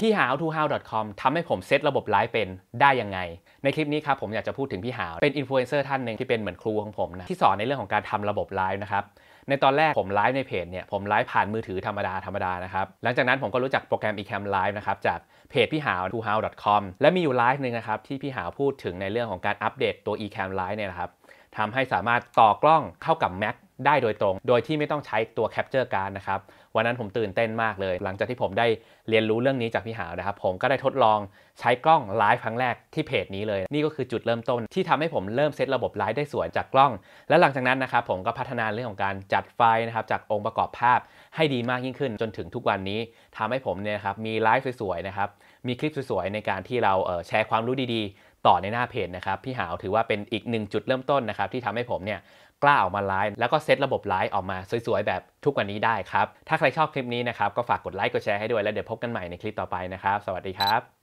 พี่หาว twohow.com ทำให้ผมเซตระบบไลฟ์เป็นได้ยังไง ในคลิปนี้ครับผมอยากจะพูดถึงพี่หาว เป็นอินฟลูเอนเซอร์ท่านหนึ่งที่เป็นเหมือนครูของผมนะ ที่สอนในเรื่องของการทำระบบไลฟ์นะครับ ในตอนแรกผมไลฟ์ในเพจเนี่ย ผมไลฟ์ผ่านมือถือธรรมดาธรรมดานะครับ หลังจากนั้นผมก็รู้จักโปรแกรม eCam Live นะครับ จากเพจพี่หาว twohow.com และมีอยู่ไลฟ์หนึ่งนะครับที่พี่หาวพูดถึงในเรื่องของการอัปเดตตัว eCam Live เนี่ยนะครับทำให้สามารถต่อกล้องเข้ากับ Mac ได้โดยตรงโดยที่ไม่ต้องใช้ตัว Capture Card นะครับวันนั้นผมตื่นเต้นมากเลย หลังจากที่ผมได้เรียนรู้เรื่องนี้จากพี่หาวนะครับ ผมก็ได้ทดลองใช้กล้องไลฟ์ครั้งแรกที่เพจนี้เลย นี่ก็คือจุดเริ่มต้น ที่ทำให้ผมเริ่มเซตระบบไลฟ์ได้สวยจากกล้อง และหลังจากนั้นนะครับ ผมก็พัฒนาเรื่องของการจัดไฟนะครับจากองค์ประกอบภาพให้ดีมากยิ่งขึ้นจนถึงทุกวันนี้ ทำให้ผมเนี่ยครับมีไลฟ์สวยๆนะครับ มีคลิปสวยๆในการที่เราแชร์ความรู้ดีๆ ต่อในหน้าเพจนะครับ พี่หาวถือว่าเป็นอีกหนึ่งจุดเริ่มต้นนะครับ ที่ทำให้ผมเนี่ยกล้าออกมาไลฟ์แล้วก็เซตระบบไลฟ์ออกมาสวยๆ แบบทุกวันนี้ได้ครับ ถ้าใครชอบคลิปนี้นะครับ ก็ฝากกดไลค์กดแชร์ให้ด้วย แล้วเดี๋ยวพบกันใหม่ในคลิปต่อไปนะครับ สวัสดีครับ